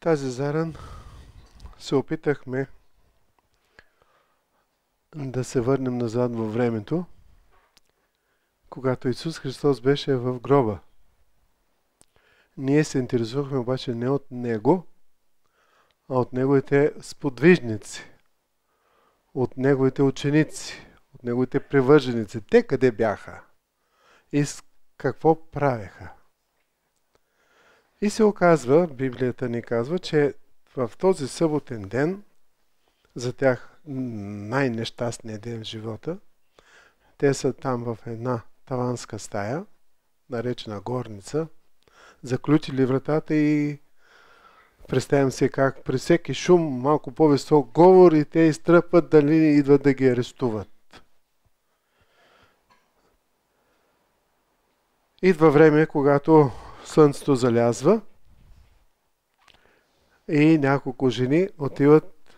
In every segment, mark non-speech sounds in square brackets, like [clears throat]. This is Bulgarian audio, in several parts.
Тази заран се опитахме да се върнем назад във времето, когато Исус Христос беше в гроба. Ние се интересувахме обаче не от Него, а от Неговите сподвижници, от Неговите ученици, от Неговите привърженици. Те къде бяха и какво правеха? И се оказва, Библията ни казва, че в този съботен ден, за тях най-нещастният ден в живота, те са там в една таванска стая, наречена горница, заключили вратата и представям се как при всеки шум, малко по-висок говор и те изтръпват дали идват да ги арестуват. Идва време, когато слънцето залязва и няколко жени отиват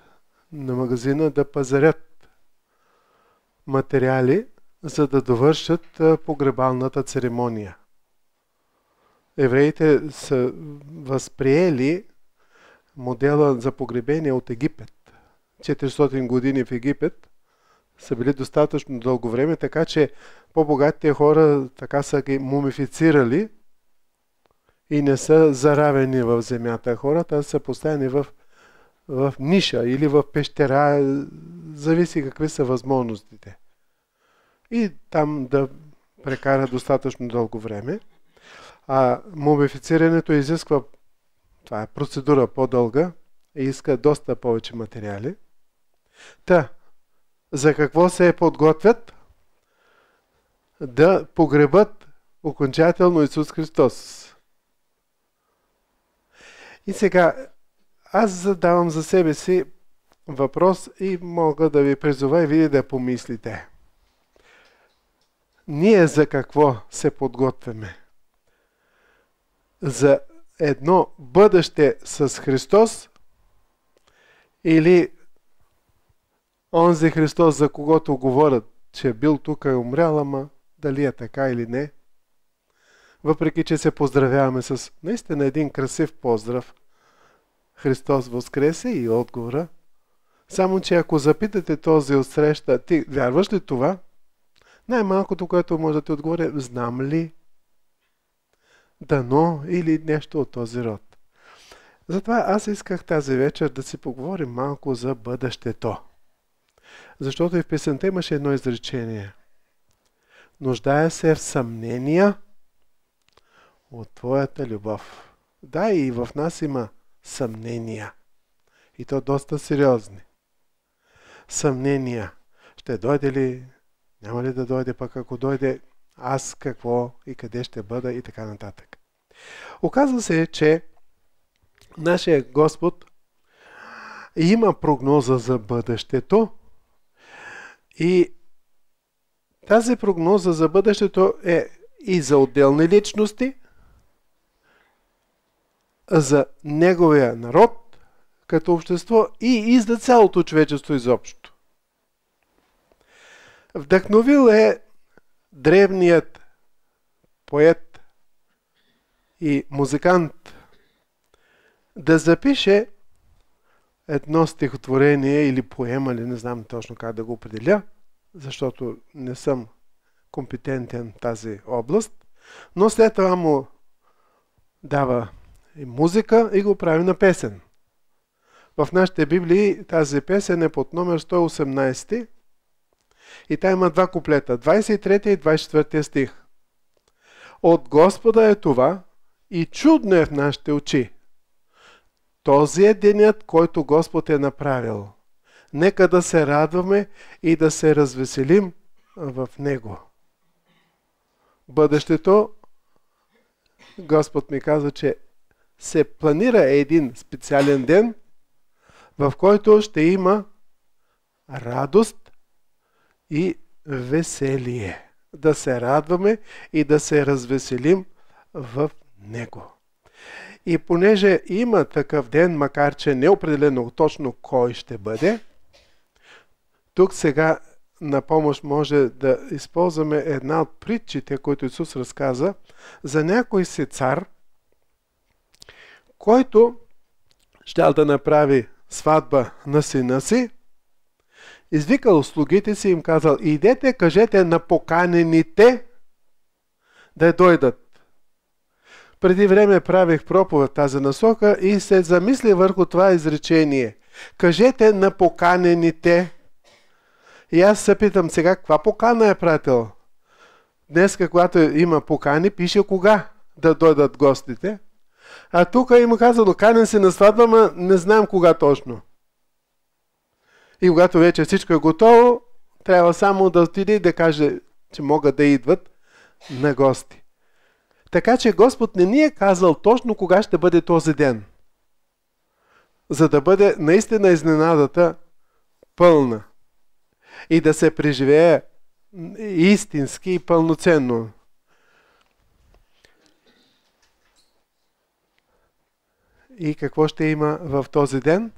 на магазина да пазарят материали, за да довършат погребалната церемония. Евреите са възприели модела за погребение от Египет. 400 години в Египет са били достатъчно дълго време, така че по-богатите хора така са ги мумифицирали – и не са заравени в земята хората, са поставени в, в ниша или в пещера, зависи какви са възможностите. И там да прекара достатъчно дълго време. А мобифицирането изисква, това е процедура по-дълга, и иска доста повече материали. Та, за какво се е подготвят? Да погребат окончателно Исус Христос. И сега, аз задавам за себе си въпрос и мога да ви призова и вие да помислите. Ние за какво се подготвяме? За едно бъдеще с Христос или онзи Христос, за когото говорят, че е бил тук и умрял, ама дали е така или не – въпреки че се поздравяваме с наистина един красив поздрав. Христос възкресе и отговора. Само, че ако запитате този отсреща, ти вярваш ли това? Най-малкото, което може да ти отговоря, е, знам ли? Дано или нещо от този род. Затова аз исках тази вечер да си поговорим малко за бъдещето. Защото и в песента имаше едно изречение. Нуждая се в съмнения – от Твоята любов. Да, и в нас има съмнения. И то доста сериозни. Съмнения. Ще дойде ли? Няма ли да дойде? Пък ако дойде, аз какво и къде ще бъда и така нататък. Оказва се, че нашия Господ има прогноза за бъдещето и тази прогноза за бъдещето е и за отделни личности – за неговия народ като общество и, и за цялото човечество изобщо. Вдъхновил е древният поет и музикант да запише едно стихотворение или поема, или не знам точно как да го определя, защото не съм компетентен в тази област, но след това му дава и музика и го прави на песен. В нашите Библии тази песен е под номер 118 и тя има два куплета, 23 и 24 стих. От Господа е това и чудно е в нашите очи. Този е денят, който Господ е направил. Нека да се радваме и да се развеселим в Него. Бъдещето, Господ ми каза, че се планира един специален ден, в който ще има радост и веселие. Да се радваме и да се развеселим в Него. И понеже има такъв ден, макар че не е определено точно кой ще бъде, тук сега на помощ може да използваме една от притчите, които Исус разказа за някой си цар – който щял да направи сватба на сина си, извикал слугите си и им казал, идете, кажете на поканените да дойдат. Преди време правих проповед тази насока и се замисли върху това изречение. Кажете на поканените. И аз се питам сега, каква покана е пратил? Днес, когато има покани, пише кога да дойдат гостите – а тук има казано, канен се сватба, но не знам кога точно. И когато вече всичко е готово, трябва само да отиде и да каже, че могат да идват на гости. Така че Господ не ни е казал точно кога ще бъде този ден. За да бъде наистина изненадата пълна и да се преживее истински и пълноценно. и какво ще има в този ден?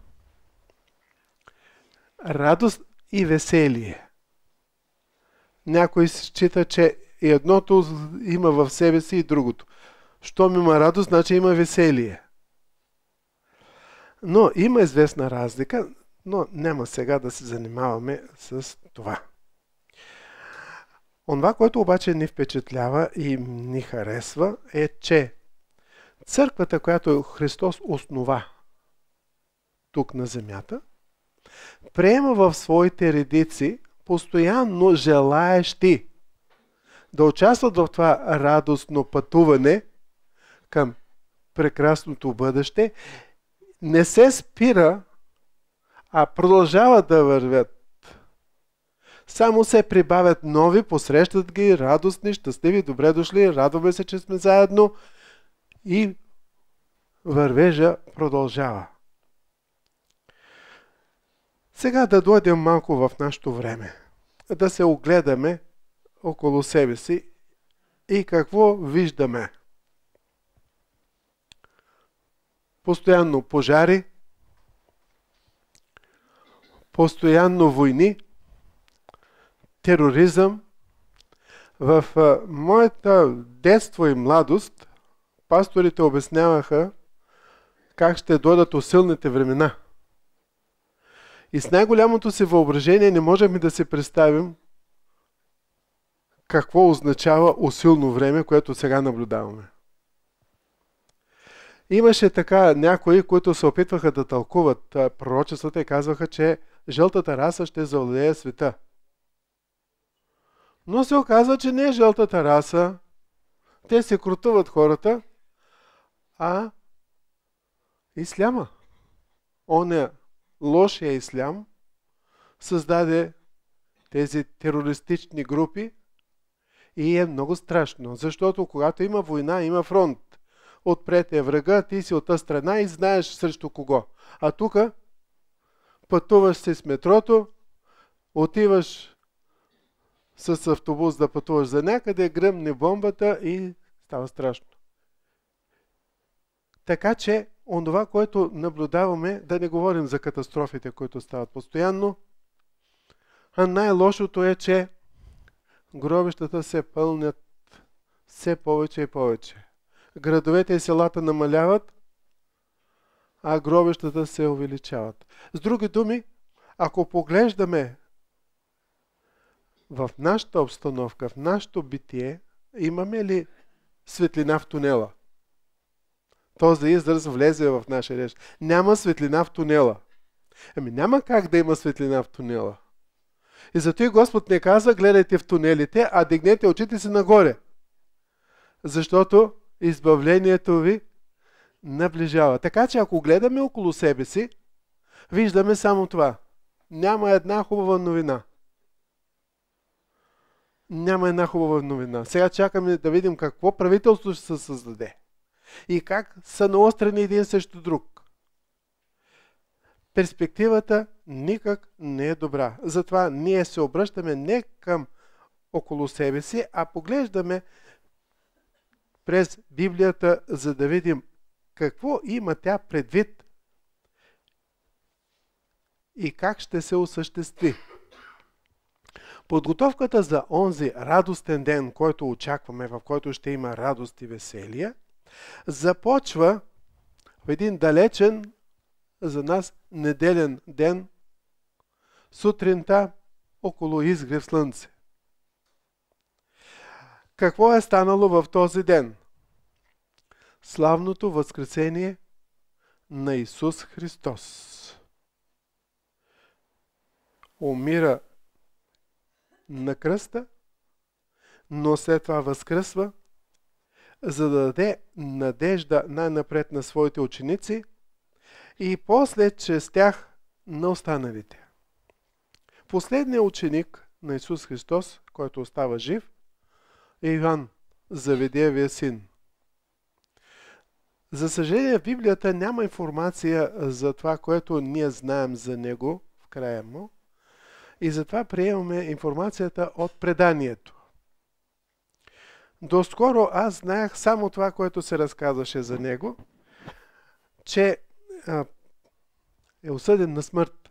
Радост и веселие. Някой счита, че и едното има в себе си и другото. Щом има радост, значи има веселие. Но има известна разлика, но няма сега да се занимаваме с това. Онова, което обаче ни впечатлява и ни харесва е, че Църквата, която Христос основа тук на земята, приема в своите редици постоянно желаещи да участват в това радостно пътуване към прекрасното бъдеще, не се спира, а продължава да вървят. Само се прибавят нови, посрещат ги, радостни, щастливи, добре дошли, радваме се, че сме заедно – и вървежа продължава. Сега да дойдем малко в нашето време, да се огледаме около себе си и какво виждаме. Постоянно пожари, постоянно войни, тероризъм. В моята детство и младост пасторите обясняваха как ще дойдат усилните времена. И с най-голямото си въображение не можем да си представим какво означава усилно време, което сега наблюдаваме. Имаше така някои, които се опитваха да тълкуват пророчествата и казваха, че жълтата раса ще завладее света. Но се оказва, че не е жълтата раса. Те се крутуват хората а исляма. Оня е лошия ислям създаде тези терористични групи и е много страшно, защото когато има война, има фронт. Отпред е врага, ти си от тази страна и знаеш срещу кого. А тук пътуваш си с метрото, отиваш с автобус да пътуваш за някъде, гръмне бомбата и става страшно. Така че, онова, което наблюдаваме, да не говорим за катастрофите, които стават постоянно, а най-лошото е, че гробищата се пълнят все повече и повече. Градовете и селата намаляват, а гробищата се увеличават. С други думи, ако поглеждаме в нашата обстановка, в нашето битие, имаме ли светлина в тунела? Този израз влезе в нашия реч. Няма светлина в тунела. Ами няма как да има светлина в тунела. И зато и Господ не каза, гледайте в тунелите, а дигнете очите си нагоре. Защото избавлението ви наближава. Така че ако гледаме около себе си, виждаме само това. Няма една хубава новина. Няма една хубава новина. Сега чакаме да видим какво правителство ще се създаде и как са наострени един срещу друг. Перспективата никак не е добра. Затова ние се обръщаме не към около себе си, а поглеждаме през Библията, за да видим какво има тя предвид и как ще се осъществи. Подготовката за онзи радостен ден, който очакваме, в който ще има радост и веселие – започва в един далечен за нас неделен ден, сутринта около изгрев слънце. Какво е станало в този ден? Славното възкресение на Исус Христос. Умира на кръста, но след това възкръсва – за да даде надежда най-напред на своите ученици и после чрез тях на останалите. Последният ученик на Исус Христос, който остава жив, е Иван, заведевия син. За съжаление, в Библията няма информация за това, което ние знаем за него в края му. И затова приемаме информацията от преданието. Доскоро аз знаех само това, което се разказваше за него, че а, е осъден на смърт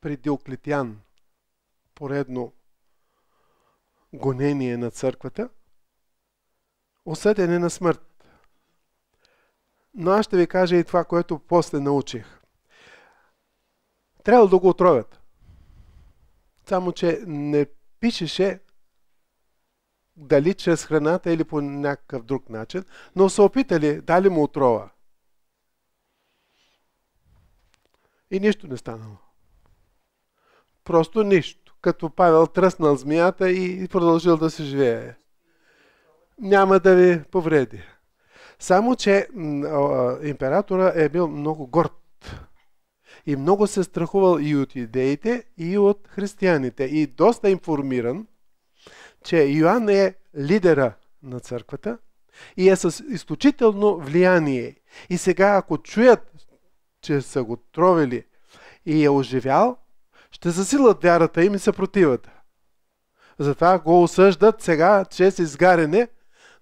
при Диоклетиан, поредно гонение на църквата, осъден е на смърт. Но аз ще ви кажа и това, което после научих. Трябва да го отровят. Само, че не пишеше дали чрез храната или по някакъв друг начин, но са опитали, дали му отрова. И нищо не станало. Просто нищо. Като Павел тръснал змията и продължил да се живее. Няма да ви повреди. Само, че императора е бил много горд. И много се страхувал и от идеите, и от християните. И доста информиран че Йоанн е лидера на църквата и е с изключително влияние. И сега, ако чуят, че са го тровили и е оживял, ще засилат вярата им и съпротивата. Затова го осъждат сега чрез е изгаряне,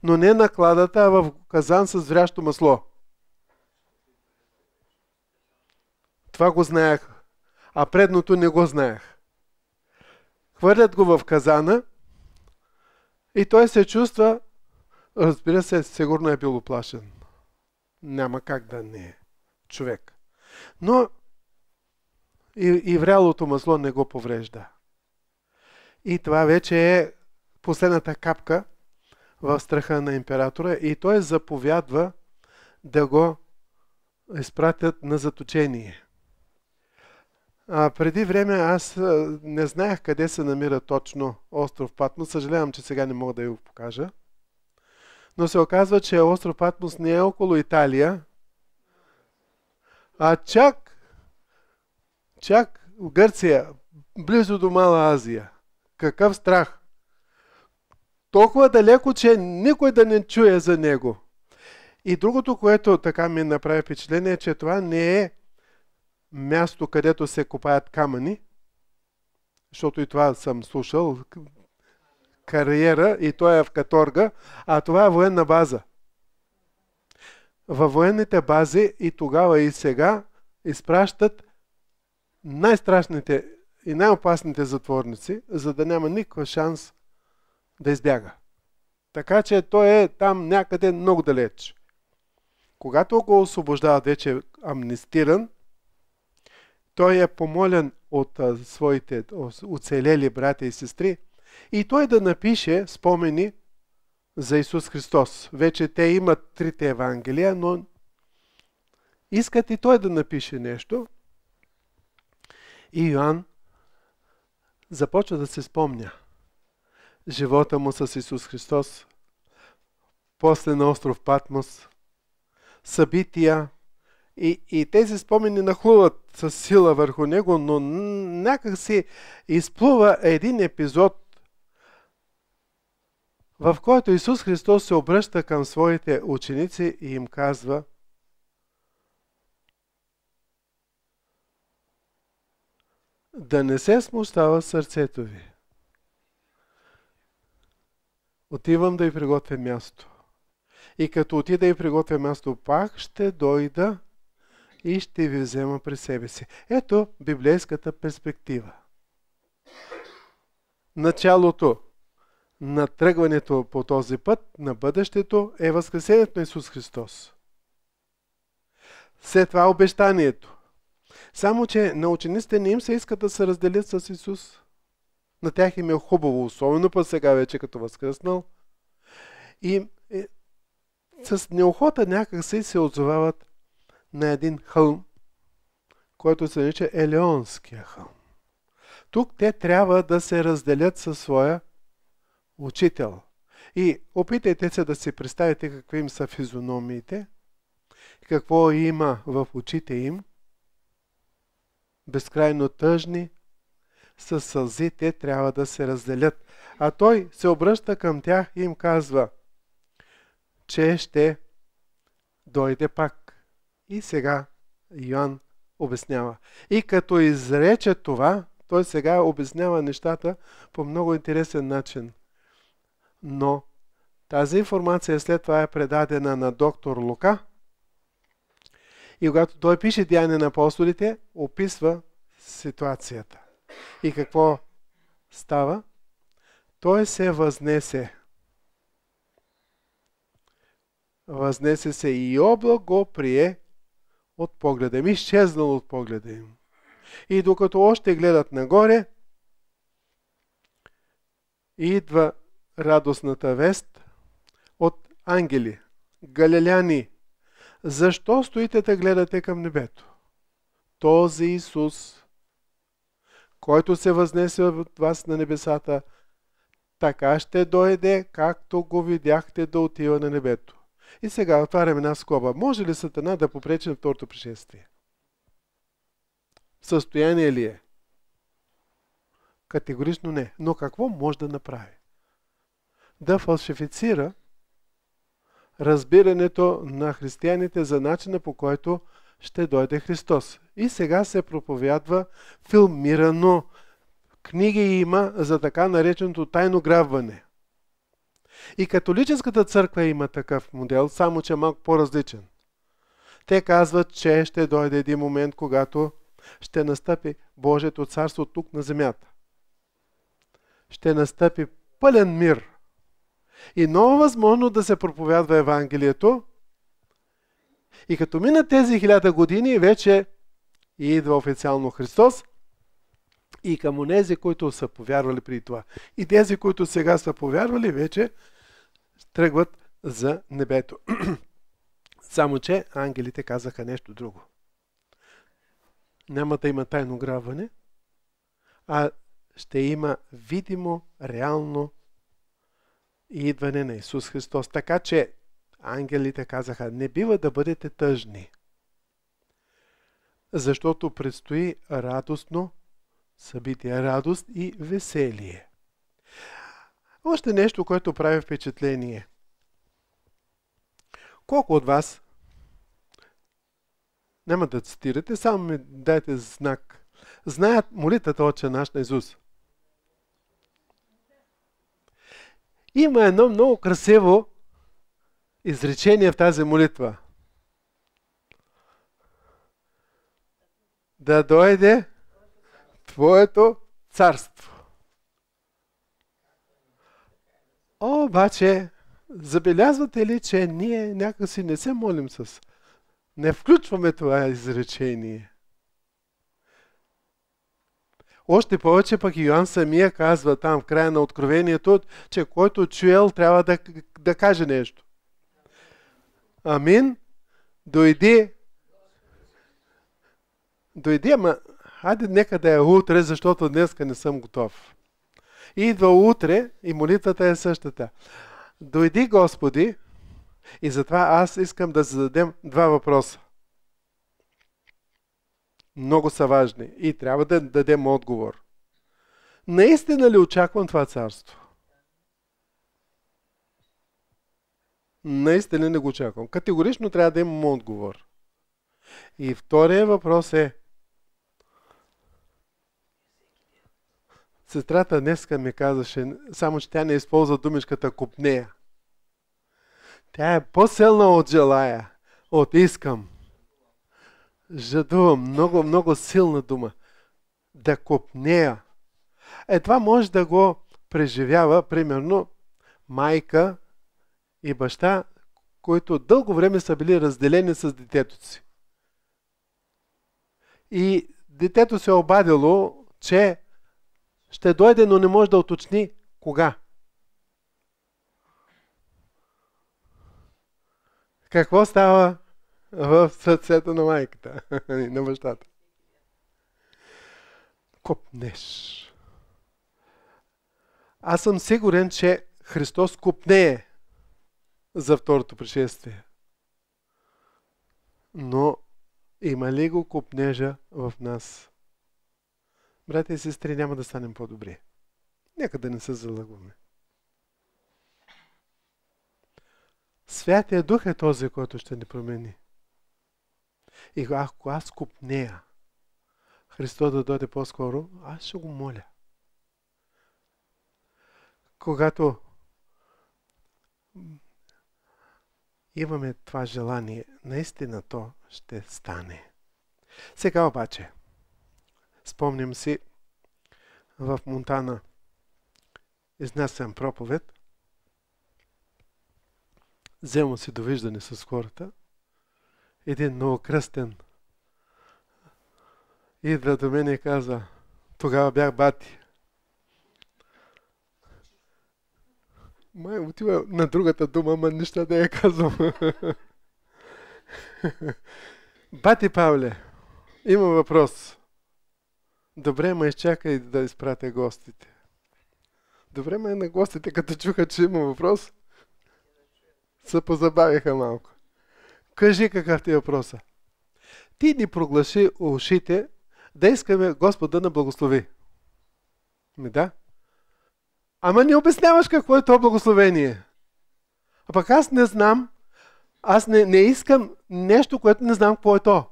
но не накладата, а в казан с зрящо масло. Това го знаех, а предното не го знаех. Хвърлят го в казана – и той се чувства, разбира се, сигурно е бил оплашен. Няма как да не е човек. Но и, и врялото масло не го поврежда. И това вече е последната капка в страха на императора и той заповядва да го изпратят на заточение. А, преди време аз а, не знаех къде се намира точно остров Патмос. Съжалявам, че сега не мога да го покажа. Но се оказва, че остров Патмос не е около Италия, а чак, чак в Гърция, близо до Мала Азия. Какъв страх! Толкова далеко, че никой да не чуе за него. И другото, което така ми направи впечатление, е, че това не е място, където се копаят камъни, защото и това съм слушал, кариера и той е в каторга, а това е военна база. Във военните бази и тогава и сега изпращат най-страшните и най-опасните затворници, за да няма никаква шанс да избяга. Така че той е там някъде много далеч. Когато го освобождават вече е амнистиран, той е помолен от а, своите оцелели братя и сестри и той да напише спомени за Исус Христос. Вече те имат трите Евангелия, но искат и той да напише нещо. И Йоанн започва да се спомня живота му с Исус Христос, после на остров Патмос, събития, и, и тези спомени нахлуват с сила върху него, но някак си изплува един епизод, в който Исус Христос се обръща към своите ученици и им казва да не се смущава сърцето ви. Отивам да й приготвя място. И като отида и приготвя място, пак ще дойда и ще ви взема при себе си. Ето библейската перспектива. Началото на тръгването по този път на бъдещето е възкресението на Исус Христос. След това е обещанието. Само, че на учениците не им се иска да се разделят с Исус. На тях им е хубаво, особено път сега вече като възкръснал. И е, с неохота някакси се отзовават на един хълм, който се нарича Елеонския хълм. Тук те трябва да се разделят със своя учител. И опитайте се да си представите какви им са физиономиите, какво има в очите им. Безкрайно тъжни, с сълзи те трябва да се разделят. А той се обръща към тях и им казва, че ще дойде пак. И сега Йоанн обяснява. И като изрече това, той сега обяснява нещата по много интересен начин. Но тази информация след това е предадена на доктор Лука. И когато той пише Деяния на апостолите, описва ситуацията. И какво става? Той се възнесе. Възнесе се и облак го прие от погледа им, изчезнал от погледа им. И докато още гледат нагоре, идва радостната вест от ангели, галеляни, Защо стоите да гледате към небето? Този Исус, който се възнесе от вас на небесата, така ще дойде, както го видяхте да отива на небето. И сега отварям една скоба. Може ли Сатана да попречи на второто пришествие? състояние ли е? Категорично не. Но какво може да направи? Да фалшифицира разбирането на християните за начина по който ще дойде Христос. И сега се проповядва филмирано. Книги има за така нареченото тайно грабване. И католическата църква има такъв модел, само че е малко по-различен. Те казват, че ще дойде един момент, когато ще настъпи Божието царство тук на земята. Ще настъпи пълен мир. И много възможно да се проповядва Евангелието. И като мина тези хиляда години, вече идва официално Христос и към онези, които са повярвали при това. И тези, които сега са повярвали, вече тръгват за небето. [clears throat] Само, че ангелите казаха нещо друго. Няма да има тайно грабване, а ще има видимо, реално идване на Исус Христос. Така че ангелите казаха, не бива да бъдете тъжни, защото предстои радостно събитие, радост и веселие. Още нещо, което прави впечатление. Колко от вас няма да цитирате, само ми дайте знак. Знаят молитата Отче наш на Исус. Има едно много красиво изречение в тази молитва. Да дойде Твоето царство. Обаче, забелязвате ли, че ние някакси не се молим с... Не включваме това изречение. Още повече пък Йоанн самия казва там в края на откровението, че който чуел трябва да, да каже нещо. Амин. Дойди. Дойди, ама хайде нека да е утре, защото днеска не съм готов идва утре и молитвата е същата. Дойди Господи и затова аз искам да зададем два въпроса. Много са важни и трябва да дадем отговор. Наистина ли очаквам това царство? Наистина не го очаквам. Категорично трябва да имам отговор. И втория въпрос е, Сестрата днеска ми казаше, само че тя не използва думичката купнея. Тя е по-силна от желая, от искам. Жадувам, много, много силна дума. Да купнея. Е, това може да го преживява, примерно, майка и баща, които дълго време са били разделени с детето си. И детето се е обадило, че ще дойде, но не може да уточни кога. Какво става в сърцето на майката, на бащата? Купнеш. Аз съм сигурен, че Христос купнее за второто пришествие. Но има ли го купнежа в нас? брате и сестри, няма да станем по-добри. Нека да не се залъгваме. Святия Дух е този, който ще ни промени. И ако аз купнея Христос да дойде по-скоро, аз ще го моля. Когато имаме това желание, наистина то ще стане. Сега обаче – Спомням си в Монтана изнесен проповед. Взема си довиждане с хората. Един новокръстен идва до мен и каза, тогава бях бати. Май отива на другата дума, ама нищо да я казвам. бати Павле, има въпрос. Добре, ма изчакай да изпратя гостите. Добре, ма на гостите, като чуха, че има въпрос, се позабавиха малко. Кажи какъв ти е въпроса. Ти ни проглаши ушите да искаме Господа да благослови. Ми да. Ама не обясняваш какво е то благословение. А пък аз не знам, аз не, не искам нещо, което не знам какво е то.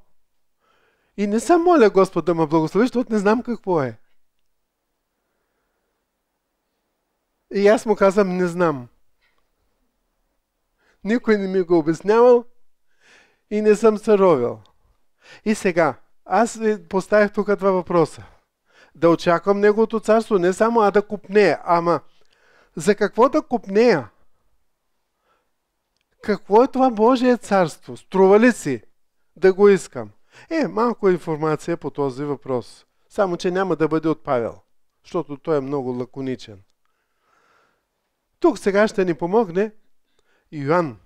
И не съм моля Господ да ме благослови, защото не знам какво е. И аз му казвам, не знам. Никой не ми го обяснявал и не съм се ровил. И сега, аз поставих тук два въпроса. Да очаквам Неговото царство, не само а да купнея, ама за какво да купнея? Какво е това Божие царство? Струва ли си да го искам? Е, малко информация по този въпрос. Само, че няма да бъде от Павел, защото той е много лаконичен. Тук сега ще ни помогне Йоанн,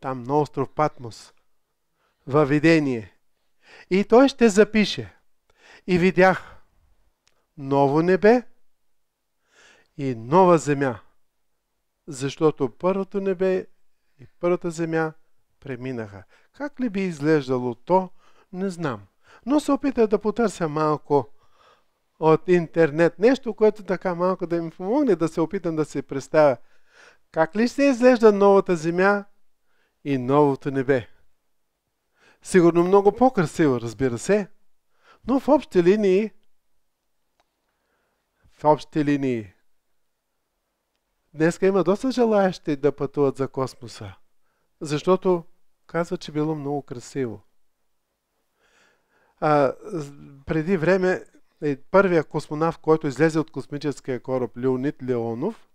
там на остров Патмос, във видение. И той ще запише. И видях ново небе и нова земя, защото първото небе и първата земя преминаха. Как ли би изглеждало то, не знам. Но се опитах да потърся малко от интернет. Нещо, което така малко да ми помогне да се опитам да се представя. Как ли ще изглежда новата земя и новото небе? Сигурно много по-красиво, разбира се. Но в общи линии, в общи линии, днеска има доста желаящи да пътуват за космоса. Защото казва, че било много красиво. А, преди време е, първия космонавт, който излезе от космическия кораб, Леонид Леонов,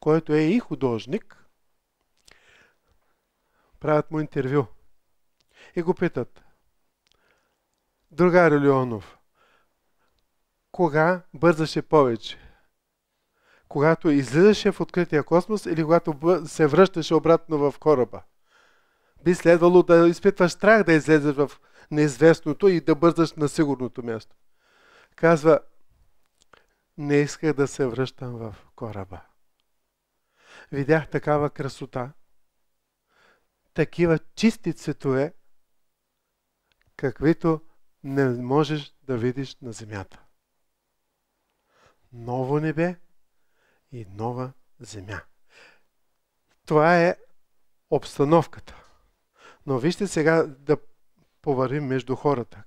който е и художник, правят му интервю. И го питат. Другар Леонов, кога бързаше повече? Когато излизаше в открития космос или когато се връщаше обратно в кораба? Би следвало да изпитваш страх да излезеш в неизвестното и да бързаш на сигурното място. Казва, не исках да се връщам в кораба. Видях такава красота, такива чисти цветове, каквито не можеш да видиш на земята. Ново небе и нова земя. Това е обстановката. Но вижте сега да поварим между хората.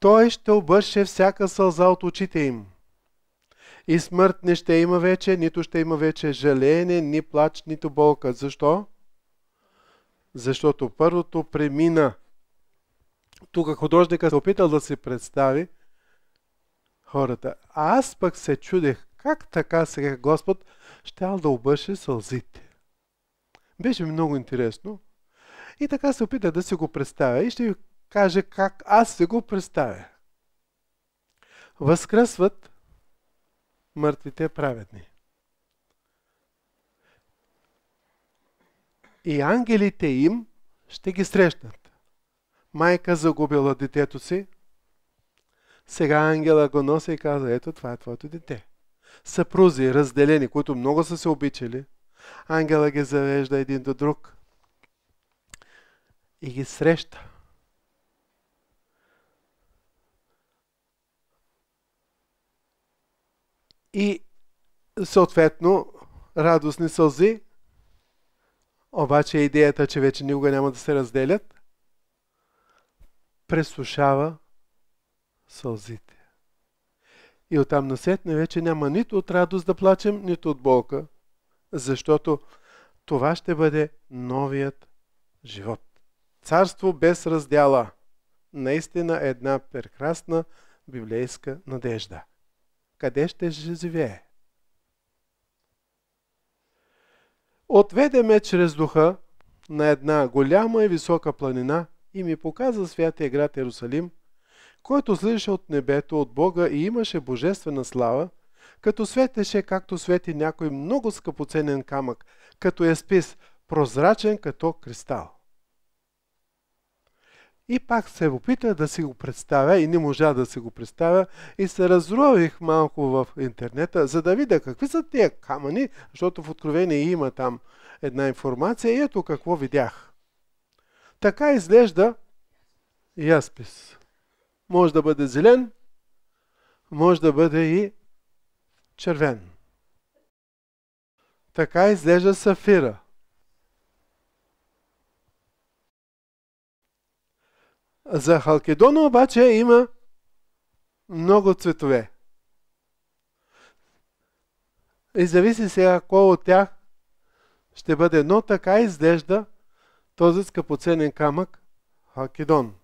Той ще обърше всяка сълза от очите им. И смърт не ще има вече, нито ще има вече жалеене, ни плач, нито болка. Защо? Защото първото премина. Тук художника се опитал да се представи хората. А аз пък се чудех, как така сега Господ щял да обърше сълзите. Беше ми много интересно. И така се опита да се го представя и ще ви кажа как аз се го представя. Възкръсват мъртвите праведни. И ангелите им ще ги срещнат. Майка загубила детето си. Сега ангела го носи и каза, ето това е твоето дете. Съпрузи, разделени, които много са се обичали – Ангела ги завежда един до друг и ги среща. И съответно радостни сълзи, обаче идеята, че вече никога няма да се разделят, пресушава сълзите. И оттам насетне вече няма нито от радост да плачем, нито от болка защото това ще бъде новият живот. Царство без раздяла. Наистина една прекрасна библейска надежда. Къде ще живее? Отведеме чрез духа на една голяма и висока планина и ми показа святия град Иерусалим, който слизаше от небето от Бога и имаше божествена слава – като светеше, както свети някой много скъпоценен камък, като е спис, прозрачен като кристал. И пак се опита да си го представя и не можа да си го представя и се разрових малко в интернета, за да видя какви са тия камъни, защото в Откровение има там една информация и ето какво видях. Така изглежда яспис. Може да бъде зелен, може да бъде и червен. Така изглежда сафира. За халкедона обаче има много цветове. И зависи сега кой от тях ще бъде, но така изглежда този скъпоценен камък Халкедон.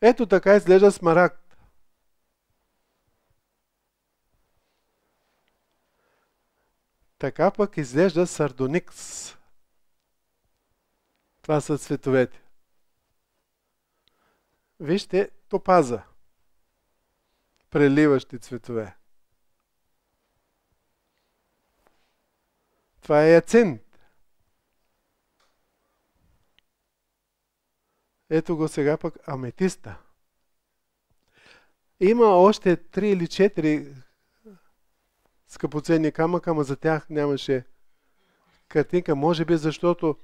Ето така изглежда смарагд. Така пък изглежда сардоникс. Това са цветовете. Вижте топаза. Преливащи цветове. Това е яцинт. Ето го сега пък аметиста. Има още 3 или 4 скъпоценни камък, ама за тях нямаше картинка. Може би защото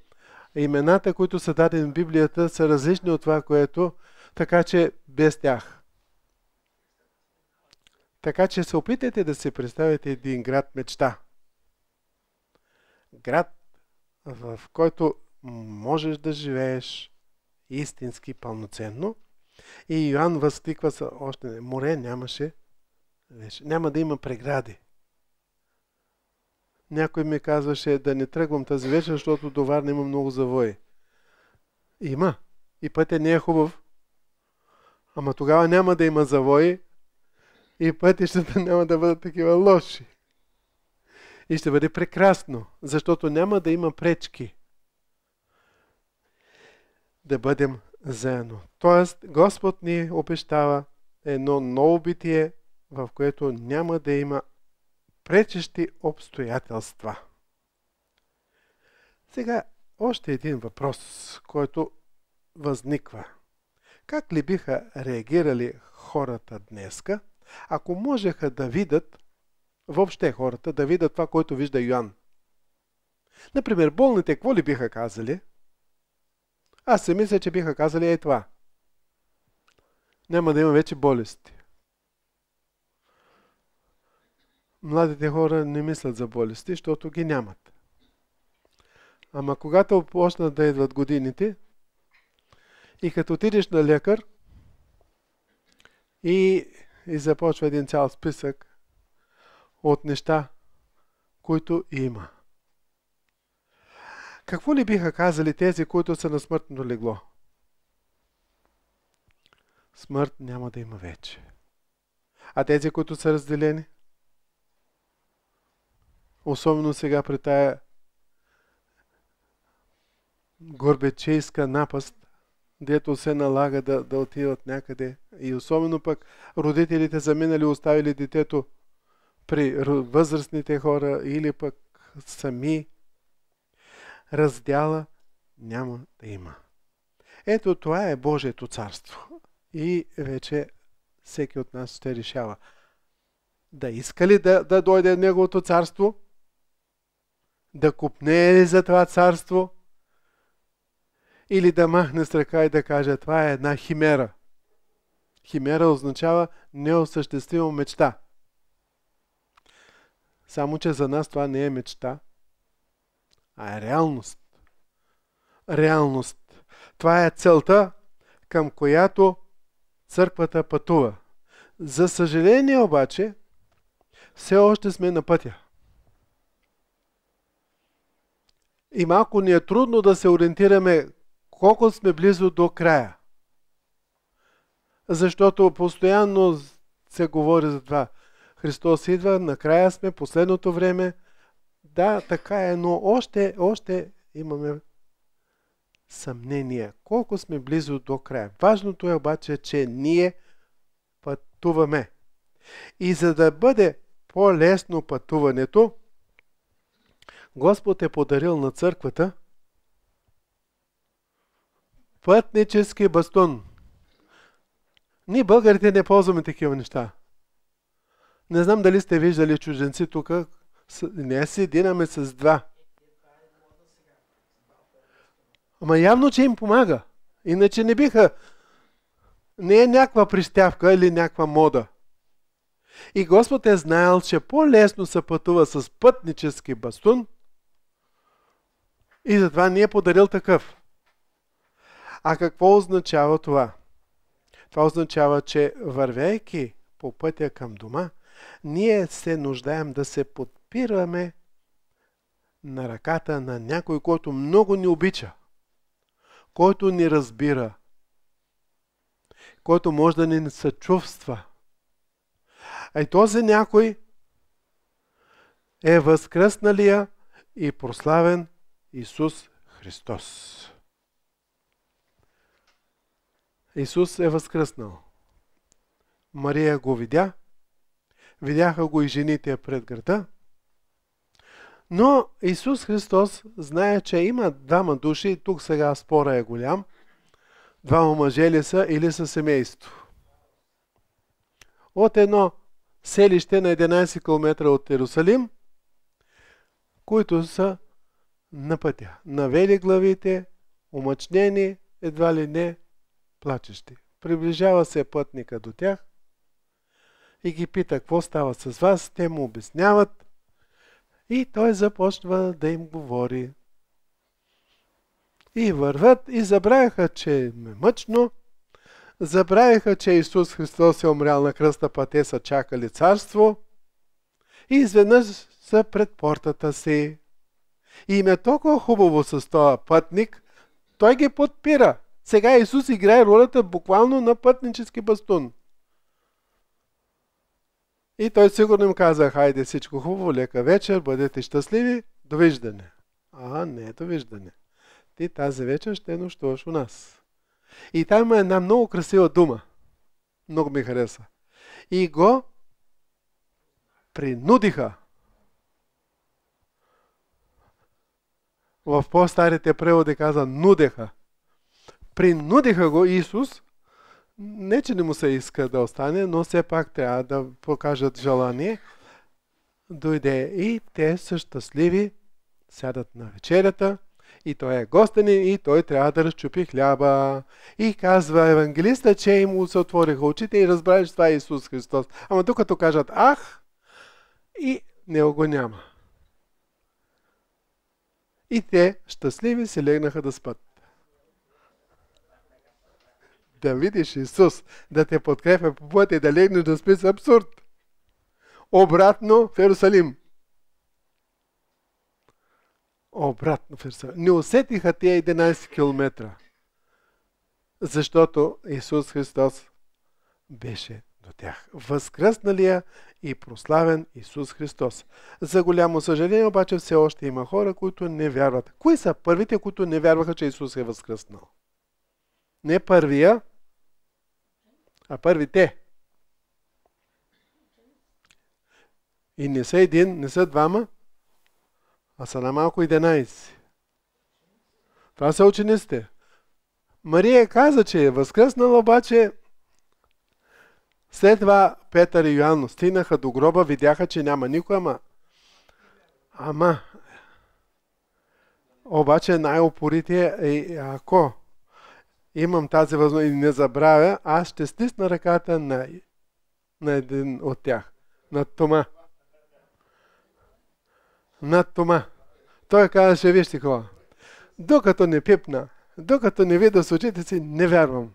имената, които са дадени в Библията, са различни от това, което, така че без тях. Така че се опитайте да се представите един град мечта. Град, в който можеш да живееш истински пълноценно. И Йоанн възкликва още не. Море нямаше. Няма да има прегради. Някой ми казваше да не тръгвам тази вечер, защото до Варна има много завои. Има. И пътя не е хубав. Ама тогава няма да има завои и пътищата [laughs] няма да бъдат такива лоши. И ще бъде прекрасно, защото няма да има пречки. Да бъдем заедно. Тоест, Господ ни обещава едно ново битие, в което няма да има пречещи обстоятелства. Сега още един въпрос, който възниква. Как ли биха реагирали хората днеска, ако можеха да видят, въобще хората, да видят това, което вижда Йоанн? Например, болните какво ли биха казали? Аз се мисля, че биха казали е това. Няма да има вече болести. младите хора не мислят за болести, защото ги нямат. Ама когато почнат да идват годините и като отидеш на лекар и, и започва един цял списък от неща, които има. Какво ли биха казали тези, които са на смъртно легло? Смърт няма да има вече. А тези, които са разделени? особено сега при тая горбечейска напаст, дето се налага да, да отиват някъде. И особено пък родителите заминали, оставили детето при възрастните хора или пък сами. Раздяла няма да има. Ето това е Божието царство. И вече всеки от нас ще решава да иска ли да, да дойде Неговото царство – да ли за това царство или да махне с ръка и да каже това е една химера. Химера означава неосъществима мечта. Само, че за нас това не е мечта, а е реалност. Реалност. Това е целта, към която църквата пътува. За съжаление обаче, все още сме на пътя. и малко ни е трудно да се ориентираме колко сме близо до края. Защото постоянно се говори за това. Христос идва, накрая сме, последното време. Да, така е, но още, още имаме съмнение. Колко сме близо до края. Важното е обаче, че ние пътуваме. И за да бъде по-лесно пътуването, Господ е подарил на църквата пътнически бастун. Ние българите не ползваме такива неща. Не знам дали сте виждали чужденци тук. Не си един, ами с два. Ама явно, че им помага. Иначе не биха. Не е някаква пристявка или някаква мода. И Господ е знаел, че по-лесно се пътува с пътнически бастун, и затова ни е подарил такъв. А какво означава това? Това означава, че вървейки по пътя към дома, ние се нуждаем да се подпираме на ръката на някой, който много ни обича, който ни разбира, който може да ни съчувства. А и този някой е възкръсналия и прославен Исус Христос. Исус е възкръснал. Мария го видя. Видяха го и жените пред града. Но Исус Христос знае, че има двама души, тук сега спора е голям, двама мъже ли са или са семейство. От едно селище на 11 км от Иерусалим, които са на пътя. Навели главите, омъчнени, едва ли не плачещи. Приближава се пътника до тях и ги пита какво става с вас. Те му обясняват и той започва да им говори. И върват и забравяха, че е мъчно, забравяха, че Исус Христос е умрял на кръста, па те са чакали царство и изведнъж са пред портата си. И им е толкова хубаво с този пътник, той ги подпира. Сега Исус играе ролята буквално на пътнически бастун. И той сигурно им каза, хайде всичко хубаво, лека вечер, бъдете щастливи, довиждане. А, не, довиждане. Ти тази вечер ще нощуваш у нас. И там има една много красива дума. Много ми хареса. И го принудиха в по-старите преводи каза нудеха. Принудиха го Исус, не че не му се иска да остане, но все пак трябва да покажат желание. Дойде и те са щастливи, сядат на вечерята и той е гостенин и той трябва да разчупи хляба. И казва евангелиста, че им му се отвориха очите и разбрали, че това е Исус Христос. Ама тук кажат ах и не го няма. И те, щастливи, се легнаха да спят. Да видиш Исус, да те подкрепя по пътя и да легнеш да спиш абсурд. Обратно в Иерусалим. Обратно в Иерусалим. Не усетиха тия 11 километра. Защото Исус Христос беше до тях. Възкръсналия и прославен Исус Христос. За голямо съжаление обаче все още има хора, които не вярват. Кои са първите, които не вярваха, че Исус е възкръснал? Не първия, а първите. И не са един, не са двама, а са на малко 11. Това са учениците. Мария каза, че е възкръснала, обаче след това Петър и Йоанн стигнаха до гроба, видяха, че няма никой, ама... Ама... Обаче най-опоритие е, ако имам тази възможност и не забравя, аз ще стисна ръката на, на един от тях. На Тома. На Тома. Той казаше, вижте какво, докато не пипна, докато не видя с очите си, не вярвам.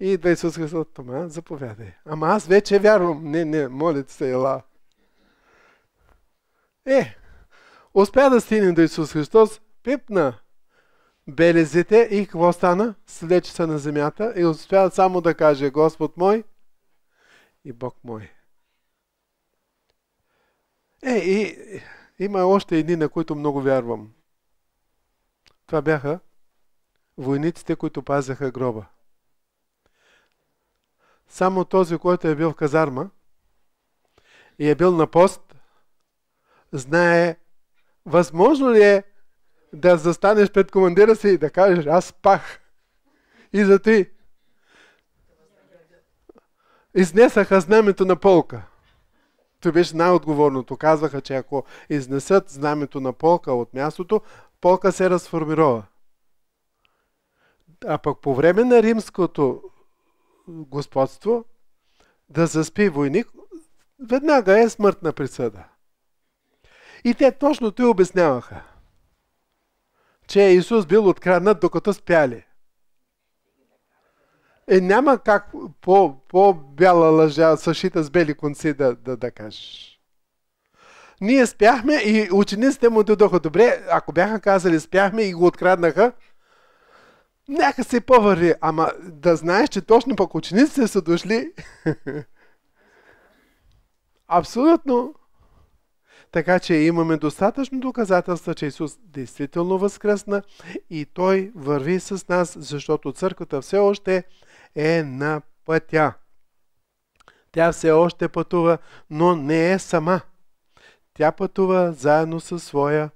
И идва Исус Христос, Тома, заповядай. Ама аз вече вярвам. Не, не, молите се, ела. Е, успя да стигне до Исус Христос, пипна белезите и какво стана? Слече се на земята и успя само да каже Господ мой и Бог мой. Е, и има още едни, на които много вярвам. Това бяха войниците, които пазаха гроба. Само този, който е бил в казарма и е бил на пост, знае възможно ли е да застанеш пред командира си и да кажеш аз пах. И за ти изнесаха знамето на полка. Той беше най-отговорното. Казваха, че ако изнесат знамето на полка от мястото, полка се разформирова. А пък по време на римското господство, да заспи войник, веднага е смъртна присъда. И те точно той обясняваха, че Исус бил откраднат докато спяли. Е, няма как по, по-бяла лъжа, съшита с бели конци да, да, да кажеш. Ние спяхме и учениците му додоха. Добре, ако бяха казали спяхме и го откраднаха, Нека се повърви, ама да знаеш, че точно пък учениците са дошли. [laughs] Абсолютно. Така че имаме достатъчно доказателства, че Исус действително възкръсна и Той върви с нас, защото църквата все още е на пътя. Тя все още пътува, но не е сама. Тя пътува заедно със своя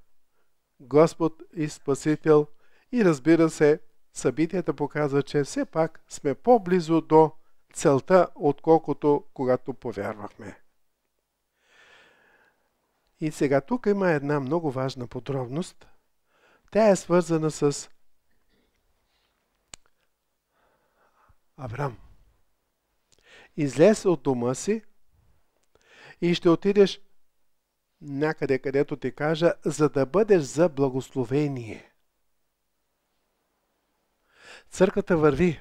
Господ и Спасител и разбира се събитията показват, че все пак сме по-близо до целта, отколкото когато повярвахме. И сега тук има една много важна подробност. Тя е свързана с Аврам. Излез от дома си и ще отидеш някъде, където ти кажа, за да бъдеш за благословение. Църквата върви,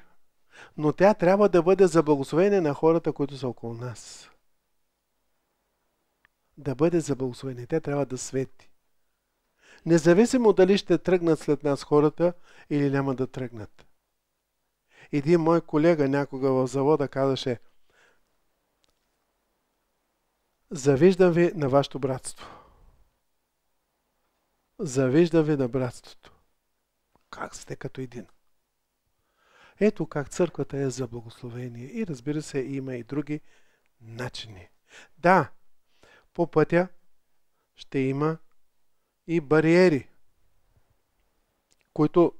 но тя трябва да бъде за благословение на хората, които са около нас. Да бъде за благословение. Тя трябва да свети. Независимо дали ще тръгнат след нас хората или няма да тръгнат. Един мой колега някога в завода казаше Завиждам ви на вашето братство. Завиждам ви на братството. Как сте като един? Ето как църквата е за благословение. И разбира се, има и други начини. Да, по пътя ще има и бариери, които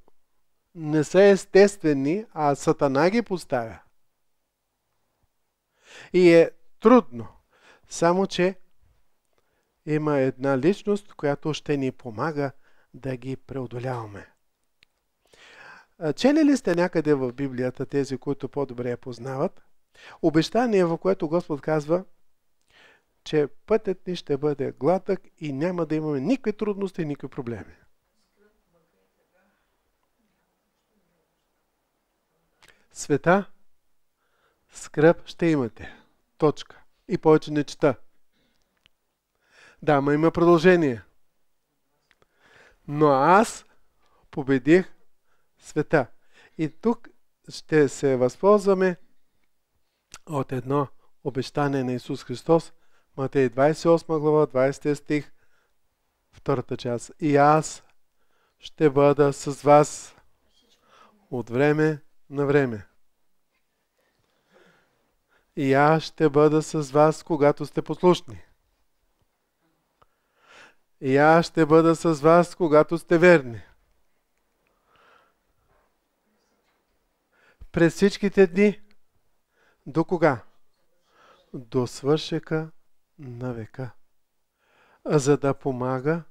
не са естествени, а Сатана ги поставя. И е трудно. Само, че има една личност, която ще ни помага да ги преодоляваме. Чели ли сте някъде в Библията, тези, които по-добре я познават, обещание, в което Господ казва, че пътят ни ще бъде гладък и няма да имаме никакви трудности, никакви проблеми. Света, скръп ще имате. Точка. И повече не чета. Да, ма има продължение. Но аз победих света. И тук ще се възползваме от едно обещание на Исус Христос, Матей 28 глава, 20 стих, втората част. И аз ще бъда с вас от време на време. И аз ще бъда с вас, когато сте послушни. И аз ще бъда с вас, когато сте верни. през всичките дни. До кога? До свършека на века. За да помага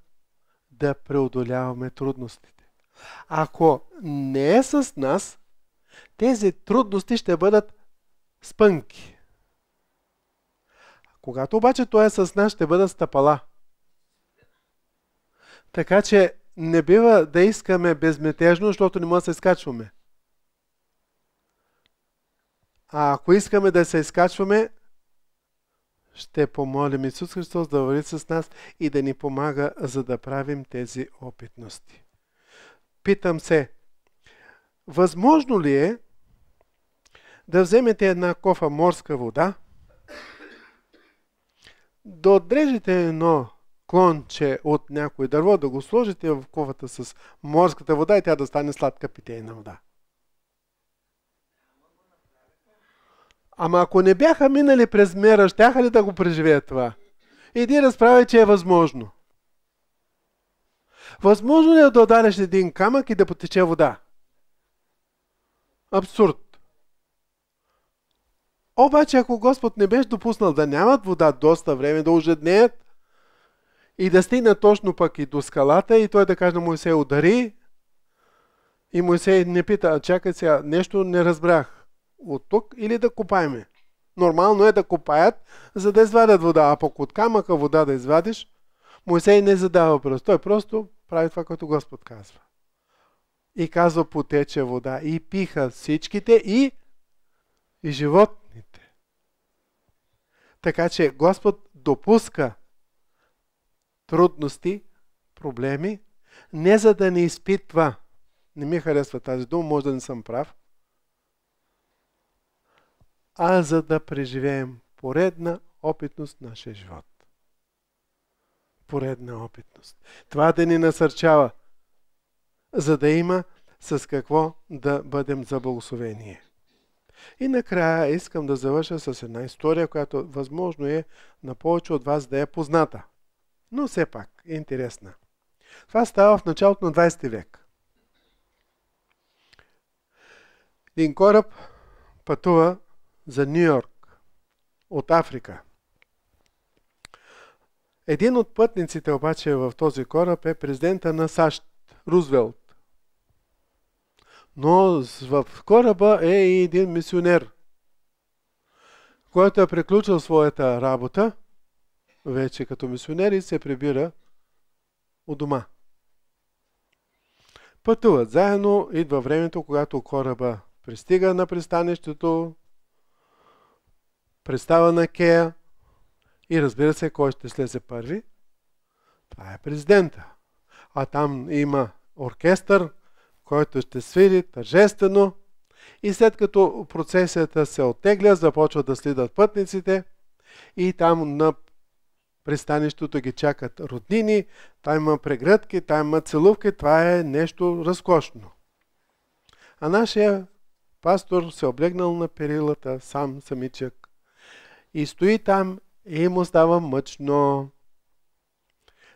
да преодоляваме трудностите. Ако не е с нас, тези трудности ще бъдат спънки. Когато обаче той е с нас, ще бъдат стъпала. Така че не бива да искаме безметежно, защото не може да се скачваме. А ако искаме да се изкачваме, ще помолим Исус Христос да върви с нас и да ни помага, за да правим тези опитности. Питам се, възможно ли е да вземете една кофа морска вода, да отрежете едно клонче от някое дърво, да го сложите в кофата с морската вода и тя да стане сладка питейна вода. Ама ако не бяха минали през мера, щяха ли да го преживеят това? Иди разправя, че е възможно. Възможно ли е да отдадеш един камък и да потече вода? Абсурд. Обаче, ако Господ не беше допуснал да нямат вода доста време, да ожеднеят и да стигна точно пък и до скалата и той да каже на Моисей удари и Моисей не пита, чакай сега, нещо не разбрах от тук или да купаеме. Нормално е да копаят, за да извадят вода. А пък от камъка вода да извадиш, Моисей не задава въпрос. Той просто прави това, което Господ казва. И казва, потече вода. И пиха всичките и, и животните. Така че Господ допуска трудности, проблеми, не за да не изпитва. Не ми харесва тази дума, може да не съм прав – а за да преживеем поредна опитност в нашия живот. Поредна опитност. Това да ни насърчава, за да има с какво да бъдем за благословение. И накрая искам да завърша с една история, която възможно е на повече от вас да е позната. Но все пак е интересна. Това става в началото на 20 век. Един кораб пътува за Нью Йорк от Африка. Един от пътниците обаче в този кораб е президента на САЩ Рузвелт. Но в кораба е и един мисионер, който е приключил своята работа вече като мисионер и се прибира у дома. Пътуват заедно, идва времето, когато кораба пристига на пристанището, представа на Кея и разбира се, кой ще слезе първи? Това е президента. А там има оркестър, който ще свири тържествено и след като процесията се оттегля, започват да следат пътниците и там на пристанището ги чакат роднини, там има прегръдки, там има целувки, това е нещо разкошно. А нашия пастор се облегнал на перилата сам самичък и стои там и му става мъчно.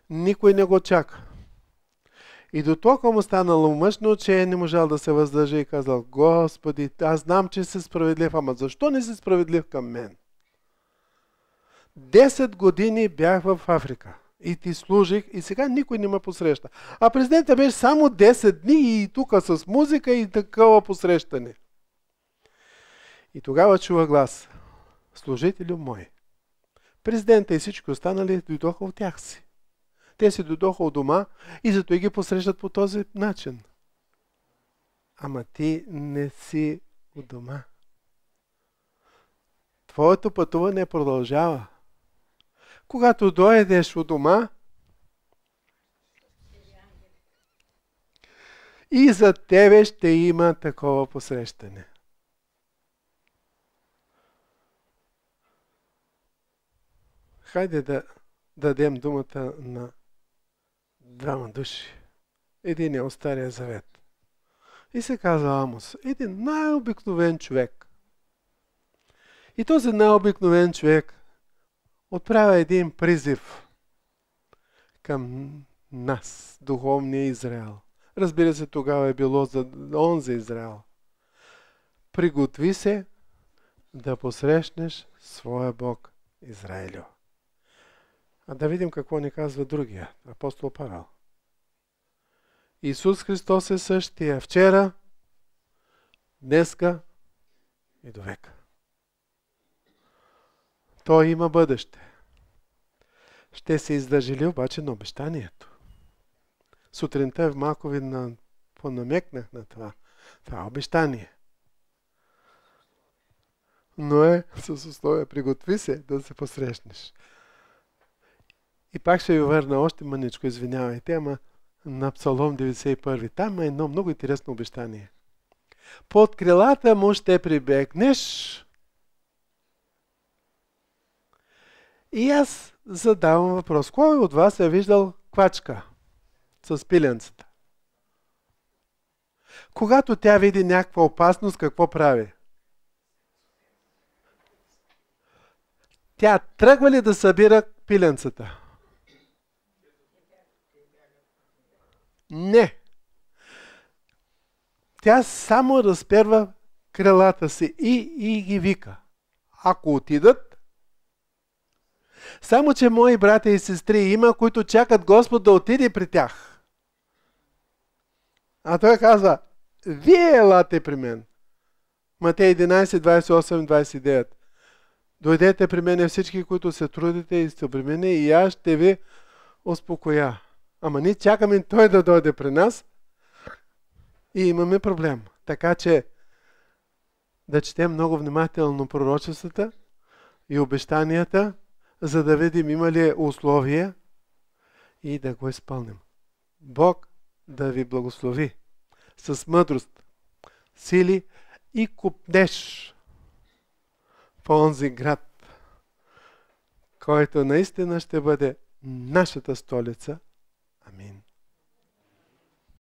Никой не го чака. И до толкова му станало мъчно, че не можал да се въздържи и казал, Господи, аз знам, че си справедлив, ама защо не си справедлив към мен? Десет години бях в Африка и ти служих и сега никой не ме посреща. А президента беше само 10 дни и тук с музика и такова посрещане. И тогава чува глас служителю мой. Президента и всички останали дойдоха от тях си. Те си дойдоха от дома и зато и ги посрещат по този начин. Ама ти не си от дома. Твоето пътуване продължава. Когато дойдеш от дома, и за тебе ще има такова посрещане. Хайде да дадем думата на двама души. Един е от Стария Завет. И се казва Амос. Един най-обикновен човек. И този най-обикновен човек отправя един призив към нас, духовния Израел. Разбира се, тогава е било за, он за Израел. Приготви се да посрещнеш своя Бог Израилю. А да видим какво ни казва другия, апостол Павел. Исус Христос е същия вчера, днеска и до века. Той има бъдеще. Ще се издържи ли обаче на обещанието? Сутринта малко Макови на... понамекнах на това. Това е обещание. Но е с условие, приготви се да се посрещнеш. И пак ще ви върна още мъничко, извинявайте, ама на Псалом 91. Там е едно много интересно обещание. Под крилата му ще прибегнеш. И аз задавам въпрос. Кой от вас е виждал квачка с пиленцата? Когато тя види някаква опасност, какво прави? Тя тръгва ли да събира пиленцата? Не. Тя само разперва крилата си и, и ги вика. Ако отидат, само, че мои братя и сестри има, които чакат Господ да отиде при тях. А той казва, вие елате при мен. Матей 11, 28, 29. Дойдете при мене всички, които се трудите и сте при мене и аз ще ви успокоя. Ама ние чакаме той да дойде при нас и имаме проблем. Така че да четем много внимателно пророчествата и обещанията, за да видим има ли условия и да го изпълним. Бог да ви благослови с мъдрост, сили и купнеш в онзи град, който наистина ще бъде нашата столица – Amén.